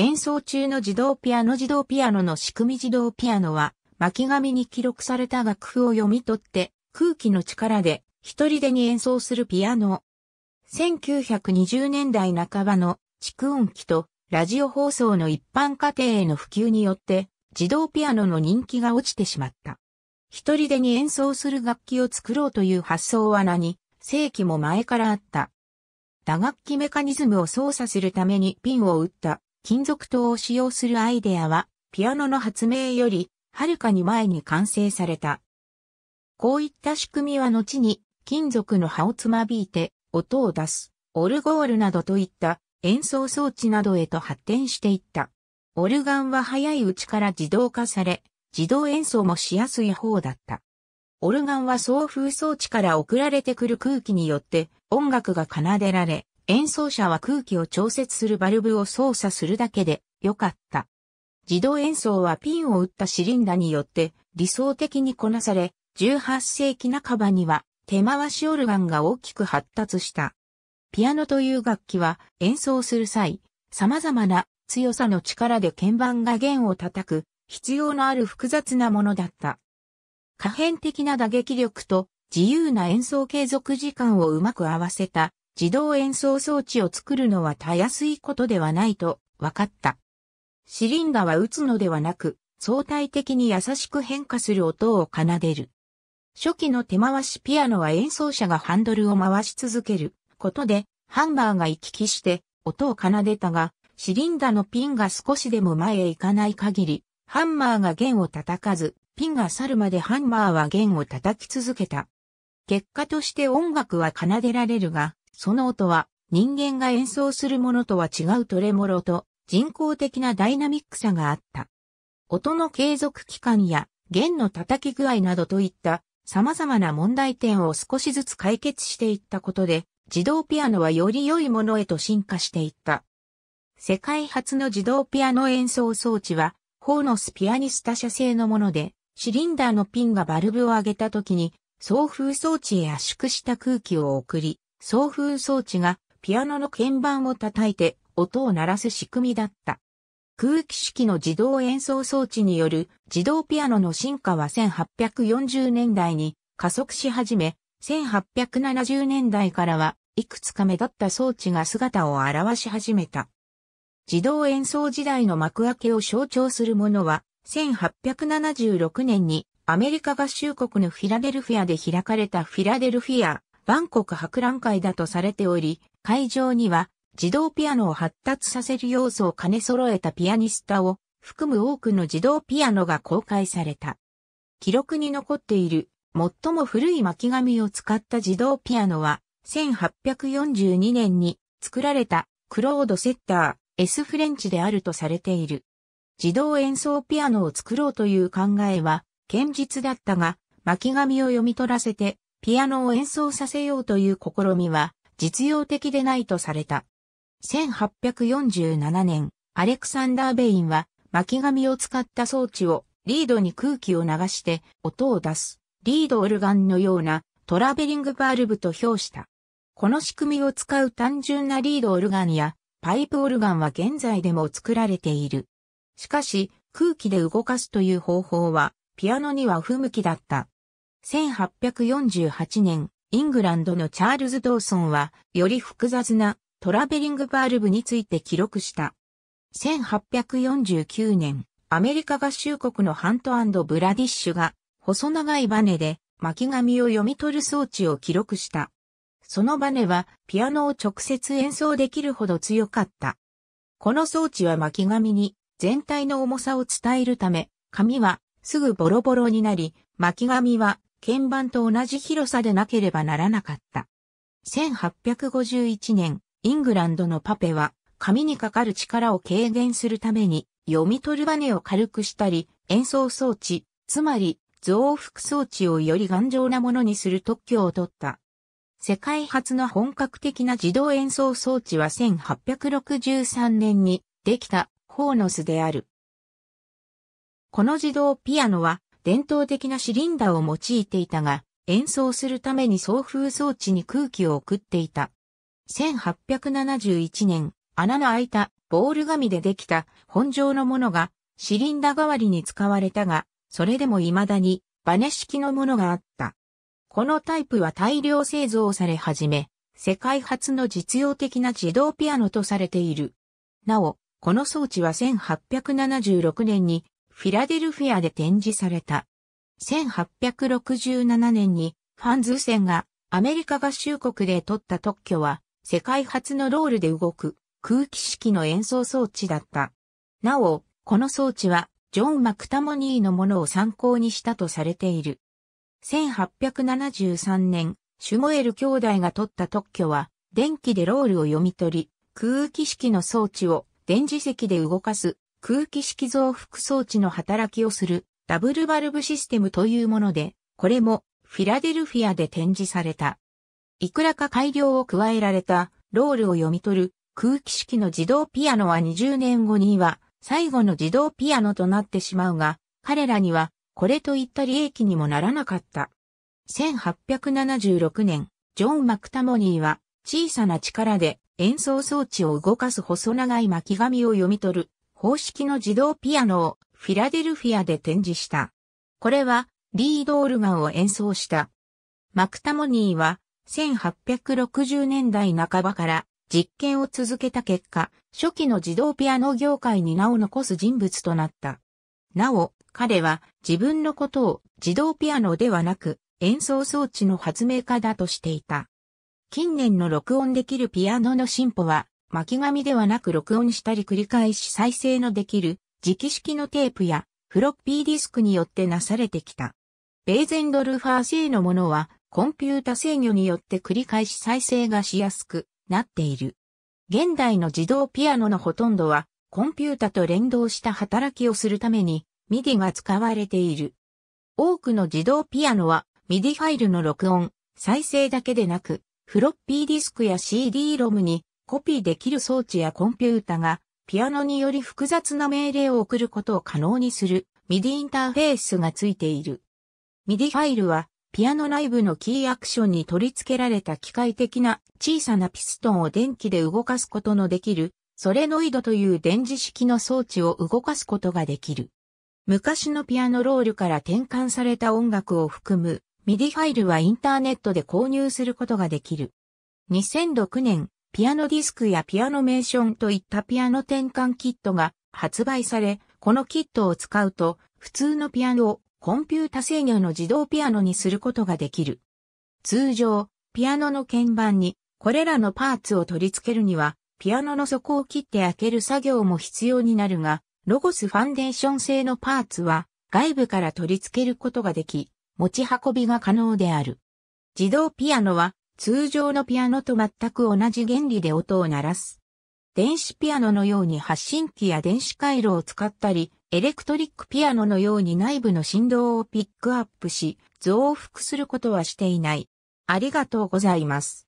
演奏中の自動ピアノ自動ピアノの仕組み自動ピアノは巻紙に記録された楽譜を読み取って空気の力で一人でに演奏するピアノ。1920年代半ばの蓄音機とラジオ放送の一般家庭への普及によって自動ピアノの人気が落ちてしまった。一人でに演奏する楽器を作ろうという発想は何世紀も前からあった。打楽器メカニズムを操作するためにピンを打った金属灯を使用するアイデアは、ピアノの発明より、はるかに前に完成された。こういった仕組みは後に、金属の葉をつまびいて、音を出す、オルゴールなどといった演奏装置などへと発展していった。オルガンは早いうちから自動化され、自動演奏もしやすい方だった。オルガンは送風装置から送られてくる空気によって音楽が奏でられ、演奏者は空気を調節するバルブを操作するだけで良かった。自動演奏はピンを打ったシリンダによって理想的にこなされ、18世紀半ばには手回しオルガンが大きく発達した。ピアノという楽器は演奏する際、様々な強さの力で鍵盤が弦を叩く必要のある複雑なものだった。可変的な打撃力と自由な演奏継続時間をうまく合わせた自動演奏装置を作るのはたやすいことではないと分かった。シリンダは打つのではなく、相対的に優しく変化する音を奏でる。初期の手回しピアノは演奏者がハンドルを回し続けることで、ハンマーが行き来して音を奏でたが、シリンダのピンが少しでも前へ行かない限り、ハンマーが弦を叩かず、ピンが去るまでハンマーは弦を叩き続けた。結果として音楽は奏でられるが、その音は人間が演奏するものとは違うトレモロと人工的なダイナミックさがあった。音の継続期間や弦の叩き具合などといった様々な問題点を少しずつ解決していったことで、自動ピアノはより良いものへと進化していった。世界初の自動ピアノ演奏装置は、ホーノスピアニスタ社製のもので、シリンダーのピンがバルブを上げた時に、送風装置へ圧縮した空気を送り、送風装置がピアノの鍵盤を叩いて音を鳴らす仕組みだった。空気式の自動演奏装置による自動ピアノの進化は1840年代に加速し始め、1870年代からはいくつか目立った装置が姿を現し始めた。自動演奏時代の幕開けを象徴するものは、1876年にアメリカ合衆国のフィラデルフィアで開かれたフィラデルフィアバンコク博覧会だとされており、会場には自動ピアノを発達させる要素を兼ね揃えたピアニスタを含む多くの自動ピアノが公開された。記録に残っている最も古い巻紙を使った自動ピアノは1842年に作られたクロード・セッター、S フレンチであるとされている。自動演奏ピアノを作ろうという考えは堅実だったが、巻紙を読み取らせてピアノを演奏させようという試みは実用的でないとされた。1847年、アレクサンダー・ベインは巻紙を使った装置をリードに空気を流して音を出すリードオルガンのようなトラベリングバルブと評した。この仕組みを使う単純なリードオルガンやパイプオルガンは現在でも作られている。しかし空気で動かすという方法はピアノには不向きだった。1848年、イングランドのチャールズ・ドーソンは、より複雑なトラベリングバルブについて記録した。1849年、アメリカ合衆国のハントブラディッシュが、細長いバネで巻紙を読み取る装置を記録した。そのバネは、ピアノを直接演奏できるほど強かった。この装置は巻紙に全体の重さを伝えるため、紙はすぐボロボロになり、巻紙は鍵盤と同じ広さでなければならなかった。1851年、イングランドのパペは、紙にかかる力を軽減するために、読み取るバネを軽くしたり、演奏装置、つまり増幅装置をより頑丈なものにする特許を取った。世界初の本格的な自動演奏装置は1863年にできたホーノスである。この自動ピアノは伝統的なシリンダーを用いていたが、演奏するために送風装置に空気を送っていた。1871年、穴の開いたボール紙でできた本状のものがシリンダ代わりに使われたが、それでも未だにバネ式のものがあった。このタイプは大量製造され始め、世界初の実用的な自動ピアノとされている。なお、この装置は1876年にフィラデルフィアで展示された。1867年にファンズ船がアメリカ合衆国で取った特許は世界初のロールで動く空気式の演奏装置だった。なお、この装置はジョン・マクタモニーのものを参考にしたとされている。1873年、シュモエル兄弟が取った特許は電気でロールを読み取り、空気式の装置を電磁石で動かす空気式増幅装置の働きをするダブルバルブシステムというもので、これもフィラデルフィアで展示された。いくらか改良を加えられたロールを読み取る空気式の自動ピアノは20年後には最後の自動ピアノとなってしまうが、彼らにはこれといった利益にもならなかった。1876年、ジョン・マクタモニーは小さな力で演奏装置を動かす細長い巻紙を読み取る方式の自動ピアノをフィラデルフィアで展示した。これはリードオルガンを演奏した。マクタモニーは1860年代半ばから実験を続けた結果、初期の自動ピアノ業界に名を残す人物となった。なお、彼は自分のことを自動ピアノではなく演奏装置の発明家だとしていた。近年の録音できるピアノの進歩は巻き紙ではなく録音したり繰り返し再生のできる磁気式のテープやフロッピーディスクによってなされてきた。ベーゼンドルファー製のものはコンピュータ制御によって繰り返し再生がしやすくなっている。現代の自動ピアノのほとんどはコンピュータと連動した働きをするためにミディが使われている。多くの自動ピアノはミディファイルの録音、再生だけでなく、フロッピーディスクや CD ロムにコピーできる装置やコンピュータが、ピアノにより複雑な命令を送ることを可能にする、MIDI インターフェースがついている。MIDI ファイルは、ピアノ内部のキーアクションに取り付けられた機械的な小さなピストンを電気で動かすことのできる、ソレノイドという電磁式の装置を動かすことができる。昔のピアノロールから転換された音楽を含む、ミディファイルはインターネットで購入することができる。2006年、ピアノディスクやピアノメーションといったピアノ転換キットが発売され、このキットを使うと、普通のピアノをコンピュータ制御の自動ピアノにすることができる。通常、ピアノの鍵盤にこれらのパーツを取り付けるには、ピアノの底を切って開ける作業も必要になるが、ロゴスファンデーション製のパーツは外部から取り付けることができ、持ち運びが可能である。自動ピアノは通常のピアノと全く同じ原理で音を鳴らす。電子ピアノのように発信機や電子回路を使ったり、エレクトリックピアノのように内部の振動をピックアップし、増幅することはしていない。ありがとうございます。